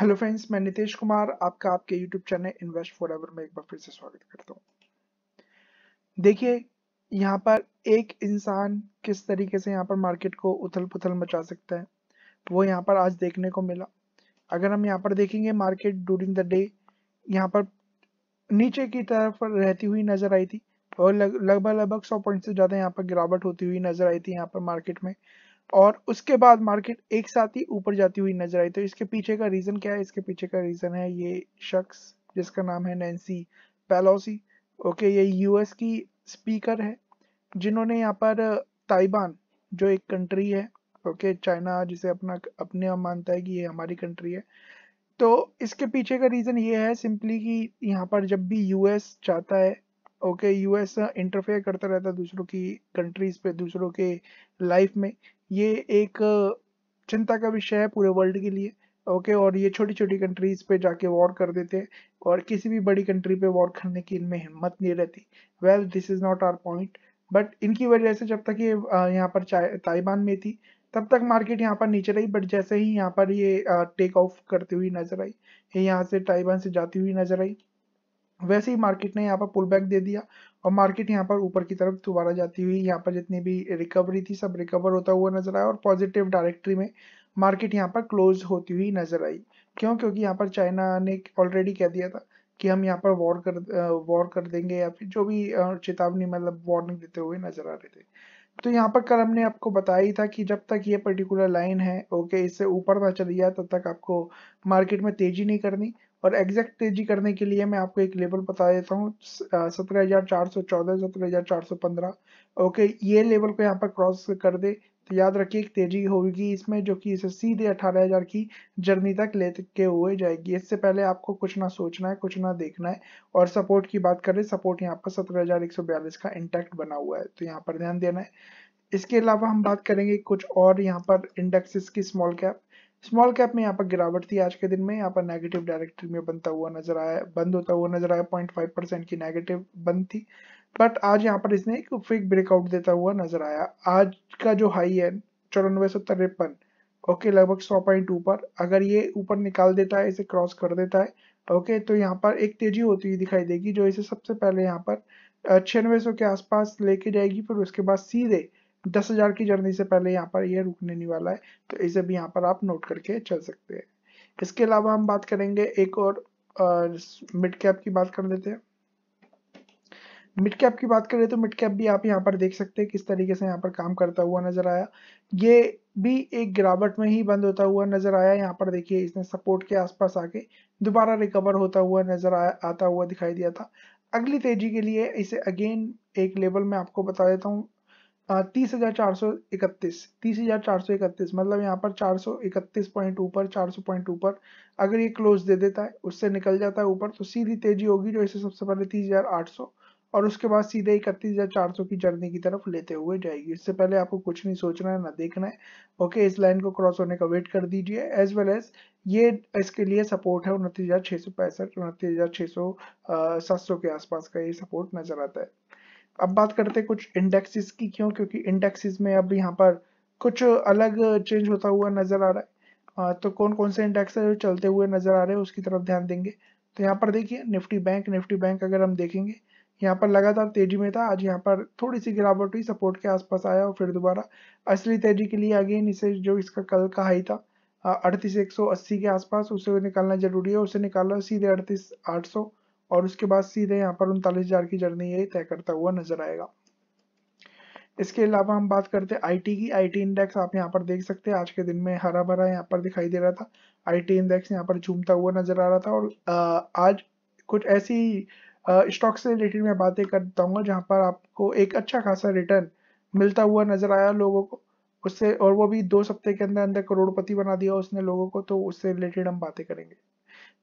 hello friends मैं नितेश कुमार आपका आपके YouTube channel invest forever में एक बार फिर से स्वागत करता हूँ देखिए यहाँ पर एक इंसान किस तरीके से यहाँ पर मार्केट को उथल पुथल मचा सकता है तो वो यहाँ पर आज देखने को मिला अगर हम यहाँ पर देखेंगे मार्केट ड्यूरिंग द डे यहाँ पर नीचे की तरफ रहती हुई नजर आई थी और लगभग लगभग लग सौ पॉइंट से ज़्यादा यहाँ पर गिरावट होती हुई नजर आई थी यहाँ पर मार्केट में और उसके बाद मार्केट एक साथ ही ऊपर जाती हुई नजर आई तो इसके पीछे का रीजन क्या है इसके पीछे का रीजन है ये शख्स जिसका नाम है नैन्सी पेलोसी ओके ये यूएस की स्पीकर है जिन्होंने यहाँ पर ताइबान जो एक कंट्री है ओके चाइना जिसे अपना अपने आप मानता है कि ये हमारी कंट्री है तो इसके पीछे का रीजन ये है सिंपली कि यहाँ पर जब भी यूएस चाहता है ओके यूएस इंटरफेयर करता रहता है दूसरों की कंट्रीज पे दूसरों के लाइफ में ये एक चिंता का विषय है पूरे वर्ल्ड के लिए ओके और ये छोटी छोटी कंट्रीज पे जाके वॉर कर देते हैं और किसी भी बड़ी कंट्री पे वॉर करने की इनमें हिम्मत नहीं रहती well this is not our point but इनकी वजह से जब तक ये यहाँ पर ताइवान में थी तब तक मार्केट यहाँ पर नीचे रही बट जैसे ही यहाँ पर ये टेक ऑफ करती हुई नजर आई ये यहाँ से ताइबान से जाती हुई नजर आई वैसे ही मार्केट ने यहाँ पर पुल बैक दे दिया और मार्केट यहाँ पर ऊपर की तरफ दोबारा जाती हुई यहाँ पर जितनी भी रिकवरी थी सब रिकवर होता हुआ नजर आया और पॉजिटिव डायरेक्टरी में मार्केट यहाँ पर क्लोज होती हुई नजर आई क्यों क्योंकि यहाँ पर चाइना ने ऑलरेडी कह दिया था कि हम यहाँ पर वॉर कर वॉर कर देंगे या फिर जो भी चेतावनी मतलब वार्निंग देते हुए नजर आ रहे थे तो यहाँ पर कल हमने आपको बताया ही था कि जब तक ये पर्टिकुलर लाइन है ओके इससे ऊपर ना चली जाए तब तक आपको मार्केट में तेजी नहीं करनी और एग्जैक्ट तेजी करने के लिए मैं आपको एक लेवल बता देता हूँ सत्रह हजार चार सौ चौदह सत्रह हजार चार सौ पंद्रह ओके ये लेवल को यहाँ पर क्रॉस कर दे तो याद रखिए एक तेजी होगी इसमें जो कि इसे सीधे अठारह हजार की जर्नी तक ले के हुए जाएगी इससे पहले आपको कुछ ना सोचना है कुछ ना देखना है और सपोर्ट की बात करें सपोर्ट यहाँ पर सत्रह हजार एक सौ बयालीस का इंटैक्ट बना हुआ है तो यहाँ पर ध्यान देना है इसके अलावा हम बात करेंगे कुछ और यहाँ पर इंडेक्सेस की स्मॉल कैप स्मॉल कैप में यहाँ पर गिरावट थी आज के दिन में यहाँ पर नेगेटिव डायरेक्टरी में बनता हुआ नजर आया बंद होता हुआ नजर आया पॉइंट फाइव परसेंट की नेगेटिव बंद थी बट आज यहाँ पर इसने एक फेक ब्रेकआउट देता हुआ नजर आया आज का जो हाई है चौरानवे सौ तिरपन ओके लगभग सौ पॉइंट ऊपर अगर ये ऊपर निकाल देता है इसे क्रॉस कर देता है ओके तो यहाँ पर एक तेजी होती हुई दिखाई देगी जो इसे सबसे पहले यहाँ पर छियानवे सौ के आसपास लेके जाएगी फिर उसके बाद सीधे दस हजार की जर्नी से पहले यहाँ पर ये यह रुकने नहीं वाला है तो इसे भी यहाँ पर आप नोट करके चल सकते हैं इसके अलावा हम बात करेंगे एक और मिड कैप की बात कर लेते हैं मिड कैप की बात करें तो मिड कैप भी आप यहाँ पर देख सकते हैं किस तरीके से यहाँ पर काम करता हुआ नजर आया ये भी एक गिरावट में ही बंद होता हुआ नजर आया यहाँ पर देखिए इसने सपोर्ट के आसपास आके दोबारा रिकवर होता हुआ नजर आया आता हुआ दिखाई दिया था अगली तेजी के लिए इसे अगेन एक लेवल में आपको बता देता हूँ हाँ, तीस हजार चार सौ इकतीस तीस हजार चार सौ इकतीस मतलब यहाँ पर चार सौ इकतीस पॉइंट ऊपर चार सौ पॉइंट ऊपर अगर ये क्लोज दे देता है उससे निकल जाता है ऊपर तो सीधी तेजी होगी जो इसे सबसे पहले तीस हजार आठ सौ और उसके बाद सीधे इकतीस हजार चार सौ की जर्नी की तरफ लेते हुए जाएगी इससे पहले आपको कुछ नहीं सोचना है ना देखना है ओके इस लाइन को क्रॉस होने का वेट कर दीजिए एज वेल एज ये इसके लिए सपोर्ट है उनतीस हजार छह सौ पैंसठ उनतीस हजार छह सौ सात सौ के आसपास का ये सपोर्ट नजर आता है अब बात करते हैं कुछ इंडेक्सेस की क्यों क्योंकि इंडेक्सेस में अब यहाँ पर कुछ अलग चेंज होता हुआ नजर आ रहा है तो कौन कौन से इंडेक्स चलते हुए नजर आ रहे हैं उसकी तरफ ध्यान देंगे तो यहाँ पर देखिए निफ्टी बैंक निफ्टी बैंक अगर हम देखेंगे यहाँ पर लगातार तेजी में था आज यहाँ पर थोड़ी सी गिरावट हुई सपोर्ट के आसपास आया और फिर दोबारा असली तेजी के लिए अगेन इसे जो इसका कल का हाई था अड़तीस एक सौ अस्सी के आसपास उसे निकालना जरूरी है उसे निकालना सीधे अड़तीस आठ सौ और उसके बाद सीधे यहाँ पर उनतालीस हजार की जर्नी यही तय करता हुआ नजर आएगा इसके अलावा हम बात करते हैं आईटी की आईटी इंडेक्स आप यहाँ पर देख सकते हैं आज के दिन में हरा भरा यहाँ पर दिखाई दे रहा था आईटी इंडेक्स यहाँ पर झूमता हुआ नजर आ रहा था और आज कुछ ऐसी स्टॉक से रिलेटेड मैं बातें करता हूँ जहाँ पर आपको एक अच्छा खासा रिटर्न मिलता हुआ नजर आया लोगों को उससे और वो भी दो सप्ते के अंदर अंदर करोड़पति बना दिया उसने लोगों को तो उससे रिलेटेड हम बातें करेंगे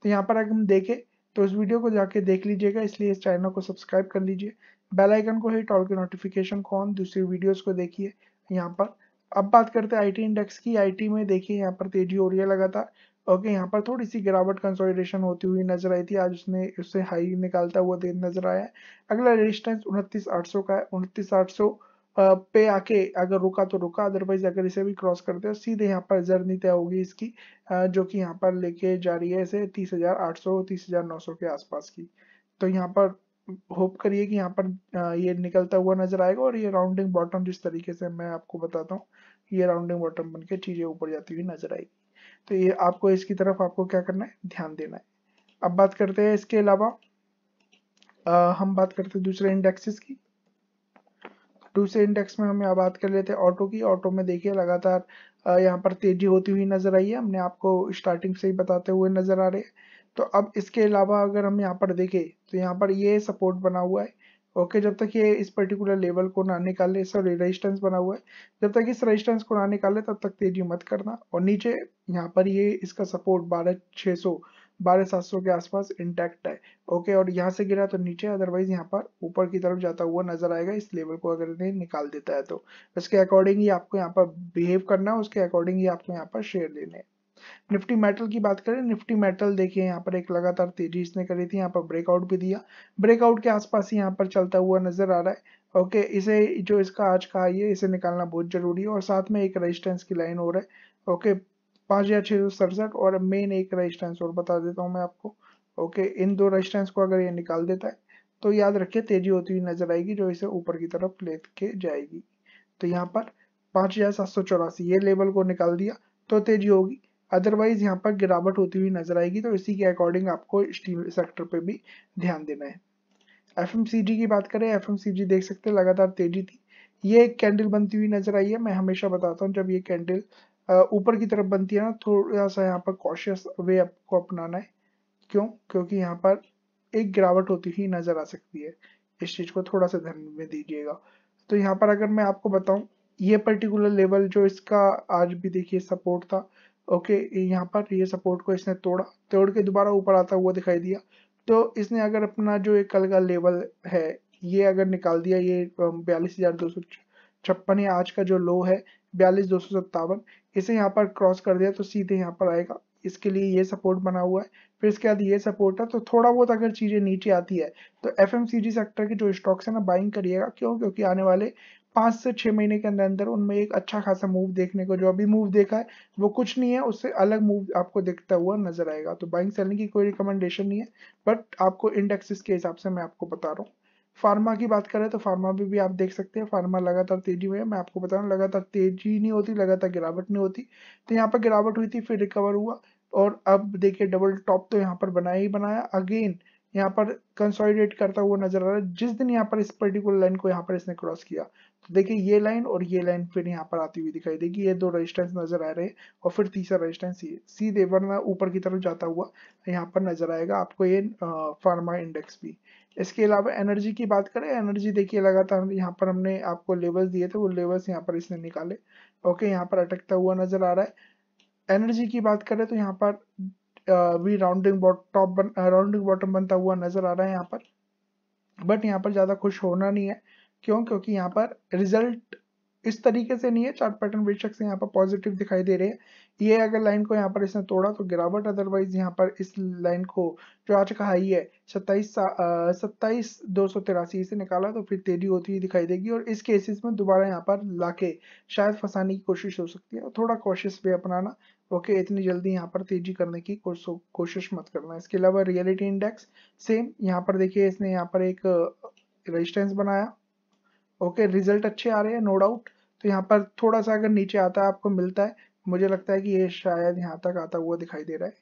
तो यहाँ पर अगर हम देखें तो इस वीडियो को जाके देख लीजिएगा इसलिए इस चैनल को सब्सक्राइब कर लीजिए बेल आइकन को हिट ऑल के नोटिफिकेशन को ऑन दूसरी वीडियोस को देखिए यहाँ पर अब बात करते हैं आईटी इंडेक्स की आईटी में देखिए यहाँ पर तेजी हो रही है लगातार ओके यहाँ पर थोड़ी सी गिरावट कंसोलिडेशन होती हुई नजर आई थी आज उसने उससे हाई निकालता हुआ नजर आया अगला रेजिस्टेंस उनतीस आठ सौ का है उनतीस आठ सौ पे आके अगर रुका तो रुका अदरवाइज अगर इसे भी क्रॉस करते हो सीधे यहाँ पर जर्नी तय होगी इसकी जो कि यहाँ पर लेके जा रही है इसे तीस हजार आठ सौ तीस हजार नौ सौ के आसपास की तो यहाँ पर होप करिए कि यहाँ पर ये निकलता हुआ नजर आएगा और ये राउंडिंग बॉटम जिस तरीके से मैं आपको बताता हूँ ये राउंडिंग बॉटम बन के चीजें ऊपर जाती हुई नजर आएगी तो ये आपको इसकी तरफ आपको क्या करना है ध्यान देना है अब बात करते हैं इसके अलावा हम बात करते हैं दूसरे इंडेक्सेस की दूसरे इंडेक्स में हम यहाँ बात कर लेते हैं ऑटो की ऑटो में देखिए लगातार यहाँ पर तेजी होती हुई नजर आई है हमने आपको स्टार्टिंग से ही बताते हुए नजर आ रहे हैं तो अब इसके अलावा अगर हम यहाँ पर देखें तो यहाँ पर ये सपोर्ट बना हुआ है ओके जब तक ये इस पर्टिकुलर लेवल को ना निकाले सॉरी रेजिस्टेंस बना हुआ है जब तक इस रेजिस्टेंस को ना निकाले तब तक तेजी मत करना और नीचे यहाँ पर ये इसका सपोर्ट बारह छः सौ बारह सात सौ के आसपास इंटैक्ट है ओके और यहाँ से गिरा तो नीचे अदरवाइज यहाँ पर ऊपर की तरफ जाता हुआ नजर आएगा इस लेवल को अगर इन्हें निकाल देता है तो उसके अकॉर्डिंग ही आपको यहाँ पर बिहेव करना है उसके अकॉर्डिंग ही आपको यहाँ पर शेयर लेने निफ्टी मेटल की बात करें निफ्टी मेटल देखिए यहाँ पर एक लगातार तेजी इसने करी थी यहाँ पर ब्रेकआउट भी दिया ब्रेकआउट के आसपास ही यहाँ पर चलता हुआ नजर आ रहा है ओके इसे जो इसका आज का हाई है इसे निकालना बहुत जरूरी है और साथ में एक रेजिस्टेंस की लाइन हो रहा है ओके पाँच या छः सड़सठ और मेन एक रजिस्टेंस और बता देता हूँ मैं आपको ओके इन दो रजिस्टेंस को अगर ये निकाल देता है तो याद रखिए तेजी होती हुई नजर आएगी जो इसे ऊपर की तरफ लेके जाएगी तो यहाँ पर पाँच हजार सात सौ चौरासी ये लेवल को निकाल दिया तो तेजी होगी अदरवाइज यहाँ पर गिरावट होती हुई नजर आएगी तो इसी के अकॉर्डिंग आपको स्टील सेक्टर पे भी ध्यान देना है एफ की बात करें एफ देख सकते हैं लगातार तेजी थी ये एक कैंडल बनती हुई नजर आई है मैं हमेशा बताता हूँ जब ये कैंडल ऊपर की तरफ बनती है ना थोड़ा सा यहाँ पर कॉशियस वे आपको अपनाना है क्यों क्योंकि यहाँ पर एक गिरावट होती हुई नजर आ सकती है इस चीज को थोड़ा सा ध्यान में दीजिएगा तो यहाँ पर अगर मैं आपको बताऊं ये पर्टिकुलर लेवल जो इसका आज भी देखिए सपोर्ट था ओके यहाँ पर ये सपोर्ट को इसने तोड़ा तोड़ के दोबारा ऊपर आता हुआ दिखाई दिया तो इसने अगर अपना जो एक कल का लेवल है ये अगर निकाल दिया ये बयालीस हजार दो सौ छप्पन या आज का जो लो है बयालीस दो सौ सत्तावन इसे यहाँ पर क्रॉस कर दिया तो सीधे यहाँ पर आएगा इसके लिए ये सपोर्ट बना हुआ है फिर इसके बाद ये सपोर्ट है तो थोड़ा बहुत अगर चीज़ें नीचे आती है तो एफ सेक्टर के जो स्टॉक्स है ना बाइंग करिएगा क्यों क्योंकि आने वाले पाँच से छः महीने के अंदर अंदर उनमें एक अच्छा खासा मूव देखने को जो अभी मूव देखा है वो कुछ नहीं है उससे अलग मूव आपको देखता हुआ नजर आएगा तो बाइंग सेलिंग की कोई रिकमेंडेशन नहीं है बट आपको इंडेक्सेस के हिसाब से मैं आपको बता रहा हूँ फार्मा की बात करें तो फार्मा भी, भी आप देख सकते हैं फार्मा लगातार तेजी में मैं आपको बता रहा हूँ लगातार तेजी नहीं होती लगातार गिरावट नहीं होती तो यहाँ पर गिरावट हुई थी फिर रिकवर हुआ और अब देखिए डबल टॉप तो यहाँ पर बनाया ही बनाया अगेन यहाँ पर कंसोलिडेट करता हुआ नजर आ रहा है जिस दिन यहाँ पर इस पर्टिकुलर लाइन को यहाँ पर इसने क्रॉस किया देखिए ये लाइन और ये लाइन फिर यहाँ पर आती हुई दिखाई देगी ये दो रेजिस्टेंस नजर आ रहे हैं और फिर तीसरा रेजिस्टेंस ये सीधे वरना ऊपर की तरफ जाता हुआ यहाँ पर नजर आएगा आपको ये फार्मा इंडेक्स भी इसके अलावा एनर्जी की बात करें एनर्जी देखिए लगातार यहाँ पर हमने आपको लेवल्स दिए थे वो लेवल्स यहाँ पर इसने निकाले ओके यहाँ पर अटकता हुआ नजर आ रहा है एनर्जी की बात करें तो यहाँ पर भी राउंडिंग टॉप राउंडिंग बॉटम बनता हुआ नजर आ रहा है यहाँ पर बट यहाँ पर ज्यादा खुश होना नहीं है क्यों क्योंकि यहाँ पर रिजल्ट इस तरीके से नहीं है चार्ट पैटर्न बेशक से यहाँ पर पॉजिटिव दिखाई दे रहे हैं ये अगर लाइन को यहाँ पर इसने तोड़ा तो गिरावट अदरवाइज यहाँ पर इस लाइन को जो आज का हाई है सत्ताईस सत्ताईस दो सौ तिरासी इसे निकाला तो फिर तेजी होती हुई दिखाई देगी और इस केसेस में दोबारा यहाँ पर लाके शायद फंसाने की कोशिश हो सकती है थोड़ा कोशिश भी अपनाना ओके इतनी जल्दी यहाँ पर तेजी करने की कोशिश मत करना इसके अलावा रियलिटी इंडेक्स सेम यहाँ पर देखिए इसने यहाँ पर एक रजिस्टेंस बनाया ओके रिजल्ट अच्छे आ रहे हैं नो डाउट तो यहाँ पर थोड़ा सा अगर नीचे आता है आपको मिलता है मुझे लगता है कि ये शायद यहाँ तक आता हुआ दिखाई दे रहा है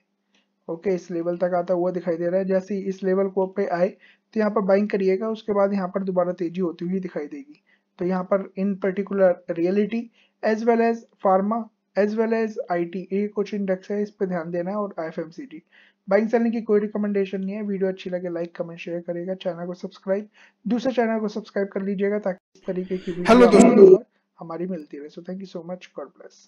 ओके okay, इस लेवल तक आता हुआ दिखाई दे रहा है जैसे इस लेवल को पे आए तो यहाँ पर बाइंग करिएगा उसके बाद यहाँ पर दोबारा तेजी होती हुई दिखाई देगी तो यहाँ पर in particular reality as well as pharma as well as I ये कुछ इंडेक्स है इस पर ध्यान देना है और आई बाइंग सेलिंग की कोई रिकमेंडेशन नहीं है वीडियो अच्छी लगे लाइक कमेंट शेयर करेगा चैनल को सब्सक्राइब दूसरे चैनल को सब्सक्राइब कर लीजिएगा ताकि इस तरीके की हमारी मिलती रहे so thank you so much God bless